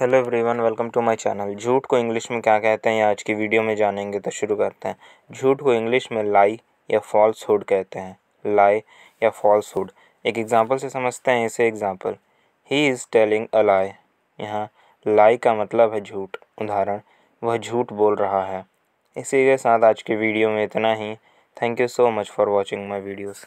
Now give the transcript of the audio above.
hello everyone welcome to my channel झूठ को English में क्या कहते हैं आज की वीडियो में जानेंगे तो शुरू करते हैं झूठ को इंग्लिश में लाई या फॉल्स हुड कहते हैं लाई या फॉल्स हुड एक एग्जांपल से समझते हैं इसे example he is telling a lie यहाँ लाई का मतलब है झूठ उदाहरण वह झूठ बोल रहा है इसी के साथ आज के वीडियो में इतना ही thank you so much for watching my videos